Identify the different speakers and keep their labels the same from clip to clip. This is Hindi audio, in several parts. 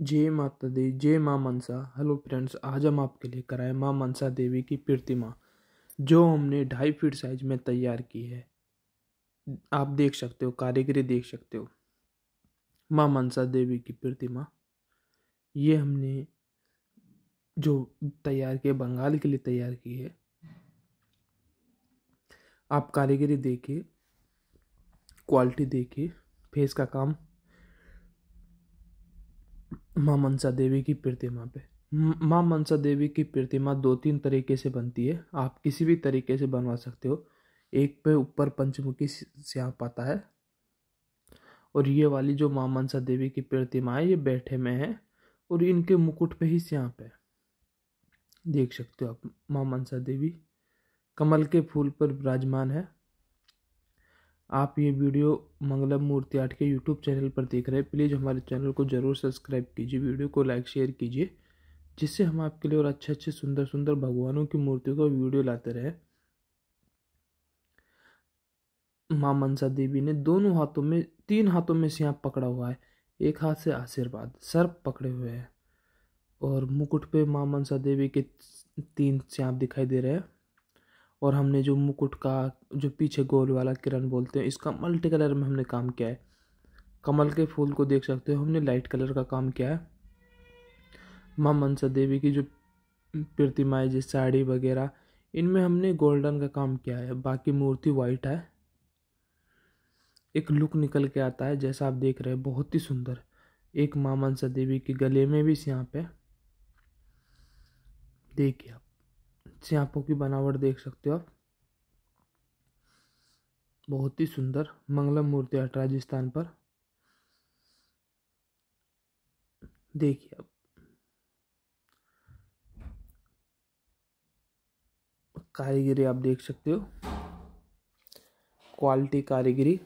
Speaker 1: जय माता दी जय माँ मनसा हेलो फ्रेंड्स आज हम आपके लिए कराए माँ मनसा देवी की प्रतिमा जो हमने ढाई फीट साइज में तैयार की है आप देख सकते हो कारीगरी देख सकते हो माँ मनसा देवी की प्रतिमा ये हमने जो तैयार किए बंगाल के लिए तैयार की है आप कारीगरी देखिए क्वालिटी देखिए फेस का काम माँ मनसा देवी की प्रतिमा पे माँ मनसा देवी की प्रतिमा दो तीन तरीके से बनती है आप किसी भी तरीके से बनवा सकते हो एक पे ऊपर पंचमुखी श्याप आता है और ये वाली जो माँ मनसा देवी की प्रतिमा है ये बैठे में है और इनके मुकुट पे ही श्याप है देख सकते हो आप माँ मनसा देवी कमल के फूल पर विराजमान है आप ये वीडियो मंगलम मूर्ति आर्ट के यूट्यूब चैनल पर देख रहे हैं प्लीज़ हमारे चैनल को ज़रूर सब्सक्राइब कीजिए वीडियो को लाइक शेयर कीजिए जिससे हम आपके लिए और अच्छे अच्छे सुंदर सुंदर भगवानों की मूर्तियों का वीडियो लाते रहें माँ मनसा देवी ने दोनों हाथों में तीन हाथों में सिंह पकड़ा हुआ है एक हाथ से आशीर्वाद सर्प पकड़े हुए हैं और मुकुट पे माँ मनसा देवी के तीन सिंह दिखाई दे रहे हैं और हमने जो मुकुट का जो पीछे गोल वाला किरण बोलते हैं इसका मल्टी कलर में हमने काम किया है कमल के फूल को देख सकते हो हमने लाइट कलर का काम किया है माँ मनसा देवी की जो प्रतिमाएँ जैसे साड़ी वगैरह इनमें हमने गोल्डन का काम किया है बाकी मूर्ति वाइट है एक लुक निकल के आता है जैसा आप देख रहे हैं बहुत ही सुंदर एक माँ मनसा देवी के गले में भी इस यहाँ पे देखिए आप अच्छे की बनावट देख सकते हो आप बहुत ही सुंदर मंगलम मूर्ति है राजस्थान पर देखिए आप कारीगरी आप देख सकते हो क्वालिटी कारीगरी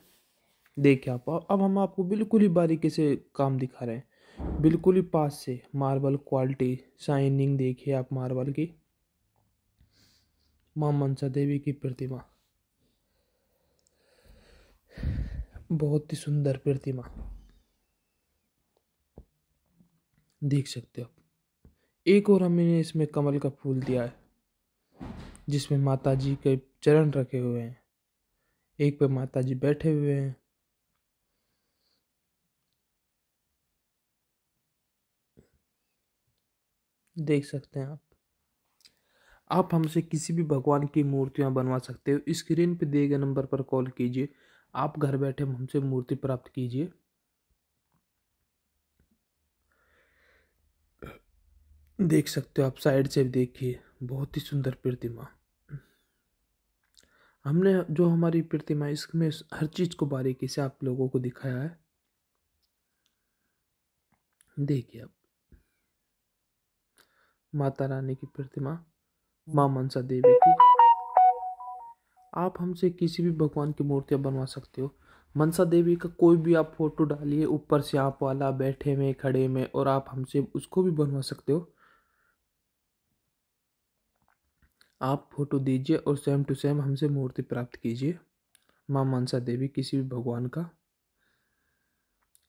Speaker 1: देखिए आप अब हम आपको बिल्कुल ही बारीकी से काम दिखा रहे हैं बिल्कुल ही पास से मार्बल क्वालिटी शाइनिंग देखिए आप मार्बल की माँ मनसा देवी की प्रतिमा बहुत ही सुंदर प्रतिमा देख सकते हो एक और हमने इसमें कमल का फूल दिया है जिसमें माता जी के चरण रखे हुए हैं एक पे माता जी बैठे हुए हैं देख सकते हैं आप आप हमसे किसी भी भगवान की मूर्तियाँ बनवा सकते हो स्क्रीन पर दिए गए नंबर पर कॉल कीजिए आप घर बैठे हमसे मूर्ति प्राप्त कीजिए देख सकते हो आप साइड से भी देखिए बहुत ही सुंदर प्रतिमा हमने जो हमारी प्रतिमा इसमें हर चीज़ को बारीकी से आप लोगों को दिखाया है देखिए आप माता रानी की प्रतिमा माँ मनसा देवी की आप हमसे किसी भी भगवान की मूर्तियाँ बनवा सकते हो मनसा देवी का कोई भी आप फोटो डालिए ऊपर से आप वाला बैठे में खड़े में और आप हमसे उसको भी बनवा सकते हो आप फोटो दीजिए और सेम टू सेम हमसे मूर्ति प्राप्त कीजिए माँ मनसा देवी किसी भी भगवान का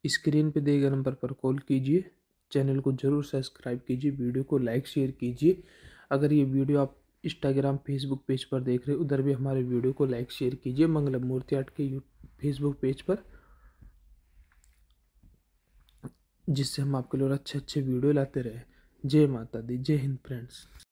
Speaker 1: स्क्रीन पे दिए गए नंबर पर कॉल कीजिए चैनल को ज़रूर सब्सक्राइब कीजिए वीडियो को लाइक शेयर कीजिए अगर ये वीडियो आप इंस्टाग्राम फेसबुक पेज पर देख रहे हो उधर भी हमारे वीडियो को लाइक शेयर कीजिए मंगलम मूर्ति आर्ट के फेसबुक पेज पर जिससे हम आपके लिए अच्छे अच्छे वीडियो लाते रहे जय माता दी जय हिंद फ्रेंड्स